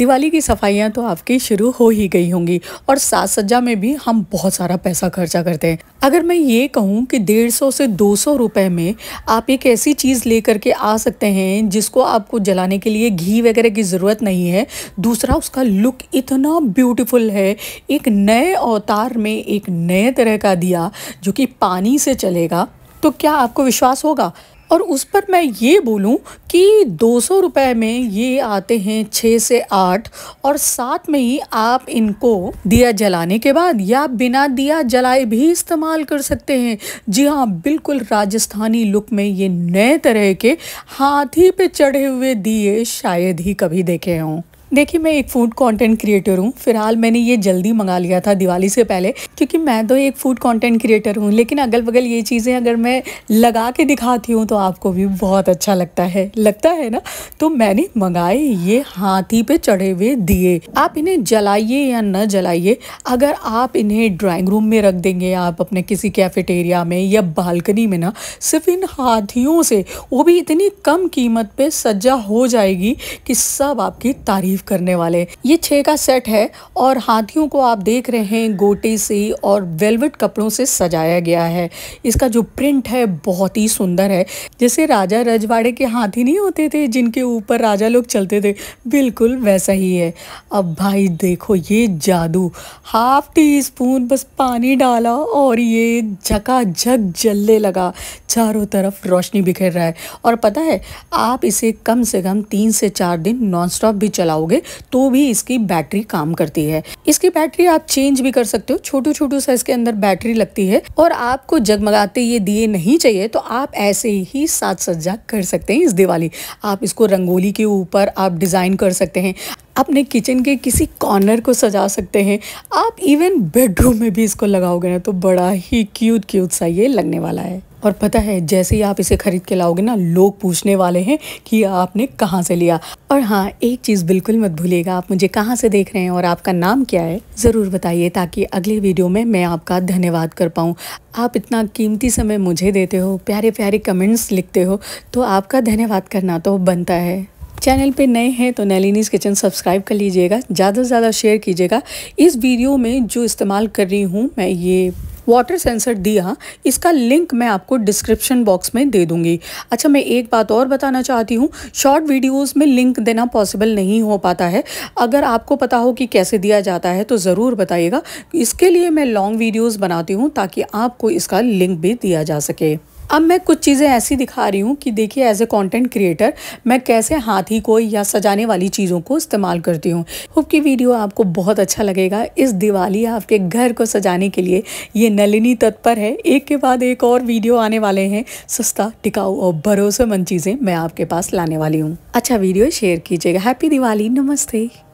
दिवाली की सफाइयाँ तो आपकी शुरू हो ही गई होंगी और साज सज्जा में भी हम बहुत सारा पैसा खर्चा करते हैं अगर मैं ये कहूँ कि डेढ़ सौ से दो सौ रुपये में आप एक ऐसी चीज़ ले करके आ सकते हैं जिसको आपको जलाने के लिए घी वगैरह की ज़रूरत नहीं है दूसरा उसका लुक इतना ब्यूटीफुल है एक नए अवतार में एक नए तरह का दिया जो कि पानी से चलेगा तो क्या आपको विश्वास होगा और उस पर मैं ये बोलूं कि दो सौ रुपये में ये आते हैं छः से आठ और साथ में ही आप इनको दिया जलाने के बाद या बिना दिया जलाए भी इस्तेमाल कर सकते हैं जी हाँ बिल्कुल राजस्थानी लुक में ये नए तरह के हाथी पे चढ़े हुए दिए शायद ही कभी देखे हों देखिए मैं एक फूड कंटेंट क्रिएटर हूँ फिलहाल मैंने ये जल्दी मंगा लिया था दिवाली से पहले क्योंकि मैं तो एक फूड कंटेंट क्रिएटर हूँ लेकिन अगल बगल ये चीज़ें अगर मैं लगा के दिखाती हूँ तो आपको भी बहुत अच्छा लगता है लगता है ना तो मैंने मंगाए ये हाथी पे चढ़े हुए दिए आप इन्हें जलाइए या न जलाइए अगर आप इन्हें ड्राइंग रूम में रख देंगे आप अपने किसी कैफेटेरिया में या बालकनी में ना सिर्फ इन हाथियों से वो भी इतनी कम कीमत पर सज्जा हो जाएगी कि सब आपकी तारीफ रिलीव करने वाले ये छह का सेट है और हाथियों को आप देख रहे हैं गोटे से और वेलवेट कपड़ों से सजाया गया है इसका जो प्रिंट है बहुत ही सुंदर है जैसे राजा रजवाड़े के हाथी नहीं होते थे जिनके ऊपर राजा लोग चलते थे बिल्कुल वैसा ही है अब भाई देखो ये जादू हाफ टी स्पून बस पानी डाला और ये झकाझक जलने लगा चारों तरफ रोशनी बिखेर रहा है और पता है आप इसे कम से कम तीन से चार दिन नॉनस्टॉप भी चलाओगे रखोगे तो भी इसकी बैटरी काम करती है इसकी बैटरी आप चेंज भी कर सकते हो छोटू छोटू सा इसके अंदर बैटरी लगती है और आपको जगमगाते ये दिए नहीं चाहिए तो आप ऐसे ही साज सज्जा कर सकते हैं इस दिवाली आप इसको रंगोली के ऊपर आप डिज़ाइन कर सकते हैं अपने किचन के किसी कॉर्नर को सजा सकते हैं आप इवन बेडरूम में भी इसको लगाओगे ना तो बड़ा ही क्यूट क्यूट सा ये लगने वाला है और पता है जैसे ही आप इसे खरीद के लाओगे ना लोग पूछने वाले हैं कि आपने कहाँ से लिया और हाँ एक चीज़ बिल्कुल मत भूलिएगा आप मुझे कहाँ से देख रहे हैं और आपका नाम क्या है ज़रूर बताइए ताकि अगले वीडियो में मैं आपका धन्यवाद कर पाऊँ आप इतना कीमती समय मुझे देते हो प्यारे प्यारे कमेंट्स लिखते हो तो आपका धन्यवाद करना तो बनता है चैनल पे नए हैं तो नैलिनीज किचन सब्सक्राइब कर लीजिएगा ज़्यादा से ज़्यादा शेयर कीजिएगा इस वीडियो में जो इस्तेमाल कर रही हूँ मैं ये वाटर सेंसर दिया इसका लिंक मैं आपको डिस्क्रिप्शन बॉक्स में दे दूंगी अच्छा मैं एक बात और बताना चाहती हूँ शॉर्ट वीडियोस में लिंक देना पॉसिबल नहीं हो पाता है अगर आपको पता हो कि कैसे दिया जाता है तो ज़रूर बताइएगा इसके लिए मैं लॉन्ग वीडियोज़ बनाती हूँ ताकि आपको इसका लिंक भी दिया जा सके अब मैं कुछ चीज़ें ऐसी दिखा रही हूँ कि देखिए एज ए कंटेंट क्रिएटर मैं कैसे हाथी को या सजाने वाली चीज़ों को इस्तेमाल करती हूँ होप की वीडियो आपको बहुत अच्छा लगेगा इस दिवाली आपके घर को सजाने के लिए ये नलिनी तत्पर है एक के बाद एक और वीडियो आने वाले हैं सस्ता टिकाऊ और भरोसेमंद चीज़ें मैं आपके पास लाने वाली हूँ अच्छा वीडियो शेयर कीजिएगा हैप्पी दिवाली नमस्ते